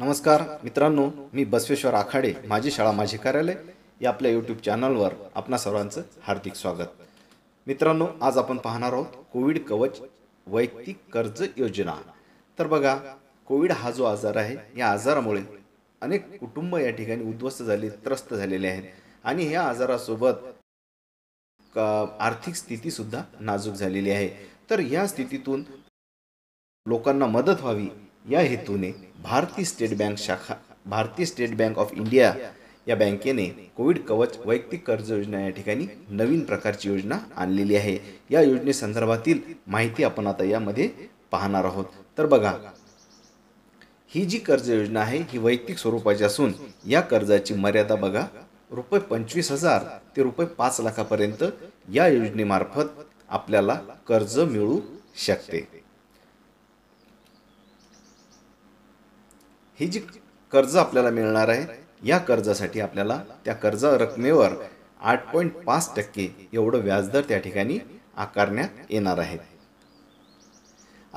नमस्कार मित्रांनो मी बसवेश्वर आखाडे माझी शाळा माझे कार्यालय या आपल्या यूट्यूब चॅनलवर आपणा सर्वांचं हार्दिक स्वागत मित्रांनो आज आपण पाहणार आहोत कोविड कवच वैयक्तिक कर्ज योजना तर बघा कोविड हा जो आजार आहे या आजारामुळे अनेक कुटुंब या ठिकाणी उद्ध्वस्त झाले त्रस्त झालेले आहेत आणि ह्या आजारासोबत आर्थिक स्थितीसुद्धा नाजूक झालेली आहे तर या स्थितीतून लोकांना मदत व्हावी या हेतूने भारतीय स्टेट बँक शाखा भारतीय स्टेट बँक ऑफ इंडिया या बँकेने कोविड कवच वैयक्तिक कर्ज योजना या ठिकाणी नवीन प्रकारची योजना आणलेली आहे या योजनेसंदर्भातील माहिती आपण आता यामध्ये पाहणार आहोत तर बघा ही जी कर्ज योजना आहे ही वैयक्तिक स्वरूपाची असून या कर्जाची मर्यादा बघा रुपये पंचवीस हजार ते रुपये पाच लाखापर्यंत या योजनेमार्फत आपल्याला कर्ज मिळू शकते ही जी कर्ज आपल्याला मिळणार आहे या कर्जासाठी आपल्याला त्या कर्ज रकमेवर आठ पॉईंट पाच टक्के एवढं व्याजदर त्या ठिकाणी आकारण्यात येणार आहे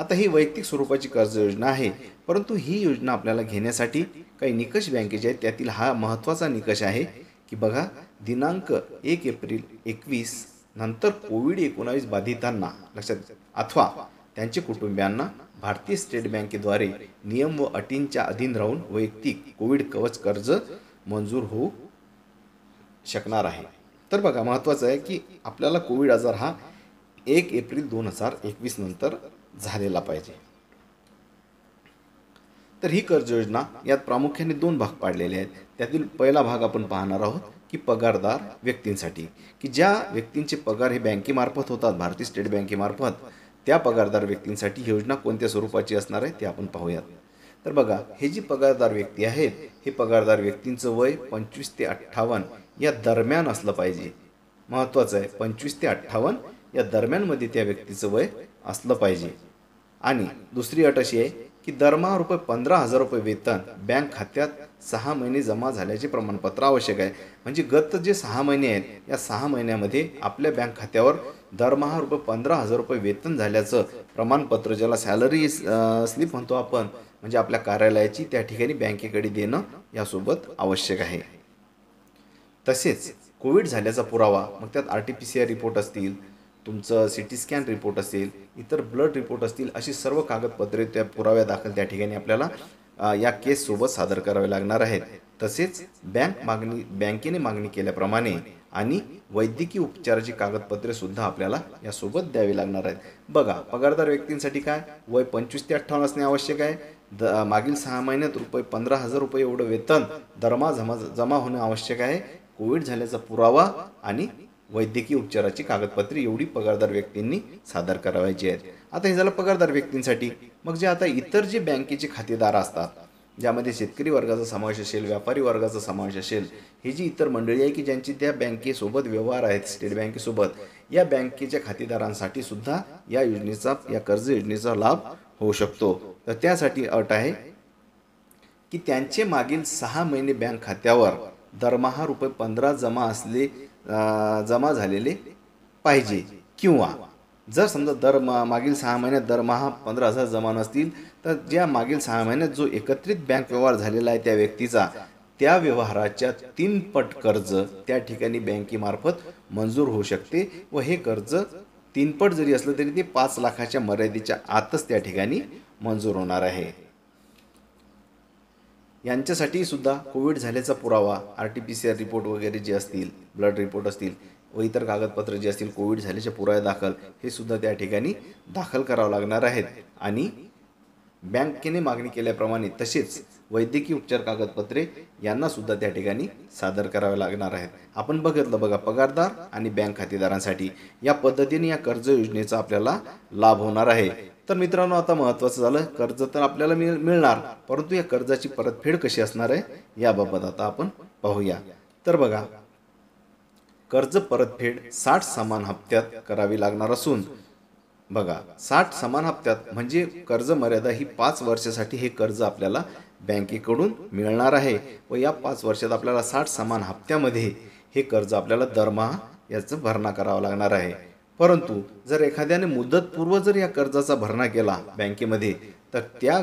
आता ही वैयक्तिक स्वरूपाची कर्ज योजना आहे परंतु ही योजना आपल्याला घेण्यासाठी काही निकष बँकेचे आहेत त्यातील हा महत्त्वाचा निकष आहे की बघा दिनांक एक एप्रिल एकवीस नंतर कोविड एकोणावीस बाधितांना लक्षात अथवा त्यांचे कुटुंबियांना भारतीय स्टेट बँकेद्वारे नियम व अटींच्या अधीन राहून वैयक्तिक कोविड कवच कर्ज मंजूर होऊ शकणार आहे तर बघा महत्त्वाचं आहे की आपल्याला कोविड आजार हा एक एप्रिल दोन हजार एकवीस नंतर झालेला पाहिजे तर ही कर्ज योजना यात प्रामुख्याने दोन भाग पाडलेले आहेत त्यातील पहिला भाग आपण पाहणार आहोत की पगारदार व्यक्तींसाठी की ज्या व्यक्तींचे पगार हे बँकेमार्फत होतात भारतीय स्टेट बँकेमार्फत त्या पगारदार व्यक्तींसाठी योजना कोणत्या स्वरूपाची असणार आहे ते आपण पाहूयात तर बघा हे जी पगारदार व्यक्ती आहेत हे पगारदार व्यक्तींचं वय पंचवीस ते अठ्ठावन्न या दरम्यान असलं पाहिजे महत्त्वाचं आहे पंचवीस ते अठ्ठावन्न या दरम्यानमध्ये त्या व्यक्तीचं वय असलं पाहिजे आणि दुसरी अट अशी आहे की दरमहा रुपये पंधरा हजार रुपये वेतन बँक खात्यात सहा महिने जमा झाल्याचे प्रमाणपत्र आवश्यक आहे म्हणजे गत जे सहा महिने आहेत या सहा महिन्यामध्ये आपल्या बँक खात्यावर दरमहा रुपये पंधरा हजार रुपये वेतन झाल्याचं प्रमाणपत्र ज्याला सॅलरी स्लिप म्हणतो आपण म्हणजे आपल्या कार्यालयाची त्या ठिकाणी बँकेकडे देणं यासोबत आवश्यक आहे तसेच कोविड झाल्याचा पुरावा मग त्यात R T P C R report असतील तुमचं सी टी स्कॅन रिपोर्ट असेल इतर ब्लड रिपोर्ट असतील अशी सर्व कागदपत्रे त्या पुराव्या दाखल त्या ठिकाणी आपल्याला या केससोबत सादर करावे लागणार आहेत तसेच बँक मागणी बँकेने मागणी केल्याप्रमाणे आणि वैद्यकीय उपचाराची कागदपत्रे सुद्धा आपल्याला सोबत द्यावी लागणार आहेत बघा पगारदार व्यक्तींसाठी काय वय पंचवीस ते अठ्ठावन्न असणे आवश्यक आहे द मागील सहा महिन्यात रुपये पंधरा हजार रुपये एवढं वेतन दरमा जमा जमा होणं आवश्यक आहे कोविड झाल्याचा पुरावा आणि वैद्यकीय उपचाराची कागदपत्रे एवढी पगारदार व्यक्तींनी सादर करावायची आहेत आता हे झालं पगारदार व्यक्तींसाठी मग जे आता इतर जे बँकेचे खातेदार असतात ज्यामध्ये शेतकरी वर्गाचा समावेश असेल व्यापारी वर्गाचा समावेश असेल हे जी इतर मंडळी आहे की ज्यांची त्या बँकेसोबत व्यवहार आहेत स्टेट बँकेसोबत या बँकेच्या खातेदारांसाठी सुद्धा या योजनेचा या कर्ज योजनेचा लाभ होऊ शकतो तर त्यासाठी अट आहे की त्यांचे मागील सहा महिने बँक खात्यावर दरमहा रुपये पंधरा जमा असले जमा झालेले पाहिजे किंवा जर समजा दर मा मागील सहा महिन्यात दरमहा पंधरा हजार जमा नसतील तर ज्या मागील सहा महिन्यात जो एकत्रित बँक व्यवहार झालेला आहे त्या व्यक्तीचा त्या व्यवहाराच्या तीन पट कर्ज त्या ठिकाणी बँकेमार्फत मंजूर होऊ शकते व हे कर्ज तीनपट जरी असलं तरी ते पाच लाखाच्या मर्यादेच्या आतच त्या ठिकाणी मंजूर होणार आहे यांच्यासाठी सुद्धा कोविड झाल्याचा पुरावा R T P C R report वगैरे जे असतील ब्लड रिपोर्ट असतील व इतर कागदपत्र जे असतील कोविड झाल्याचे पुरावे दाखल हे सुद्धा त्या ठिकाणी दाखल करावं लागणार आहेत आणि बँकेने मागणी केल्याप्रमाणे तसेच वैद्यकीय उपचार कागदपत्रे यांना सुद्धा त्या ठिकाणी सादर करावे लागणार आहेत आपण बघितलं बघा पगारदार आणि बँक खातेदारांसाठी या पद्धतीने या कर्ज योजनेचा आपल्याला लाभ होणार आहे तर मित्रांनो आता महत्त्वाचं झालं कर्ज तर आपल्याला मिळ मिळणार परंतु या कर्जाची परतफेड कशी असणार आहे याबाबत आता आपण पाहूया तर बघा कर्ज परतफेड साठ समान हप्त्यात करावी लागणार असून बघा साठ समान हप्त्यात म्हणजे कर्ज मर्यादा ही पाच वर्षासाठी हे कर्ज आपल्याला बँकेकडून मिळणार आहे व या पाच वर्षात आपल्याला साठ समान हप्त्यामध्ये हे कर्ज आपल्याला दरमहा याचं भरणा करावं लागणार आहे परंतु जर एखाद्याने मुदतपूर्व जर या कर्जाचा भरणा केला बँकेमध्ये तर त्या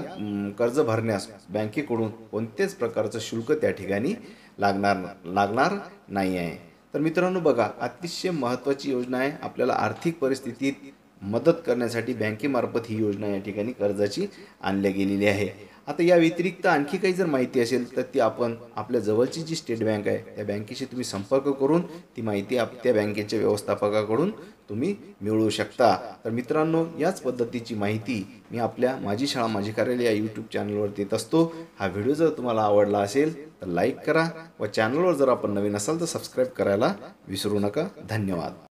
कर्ज भरण्यास बँकेकडून कोणत्याच प्रकारचं शुल्क त्या ठिकाणी लागणार लागणार नाही आहे तर मित्रांनो बघा अतिशय महत्त्वाची योजना आहे आपल्याला आर्थिक परिस्थितीत मदत करण्यासाठी बँकेमार्फत ही योजना या ठिकाणी कर्जाची आणल्या गेलेली आहे आता या व्यतिरिक्त आणखी काही जर माहिती असेल तर ती आपण आपल्या जवळची जी स्टेट बँक आहे त्या बँकेशी तुम्ही संपर्क करून ती माहिती आप त्या बँकेच्या व्यवस्थापकाकडून तुम्ही मिळवू शकता तर मित्रांनो याच पद्धतीची माहिती मी आपल्या माझी शाळा माझी कार्यालय या यूट्यूब चॅनलवर देत असतो हा व्हिडिओ जर तुम्हाला आवडला असेल तर लाईक करा व चॅनलवर जर आपण नवीन असाल तर सबस्क्राईब करायला विसरू नका धन्यवाद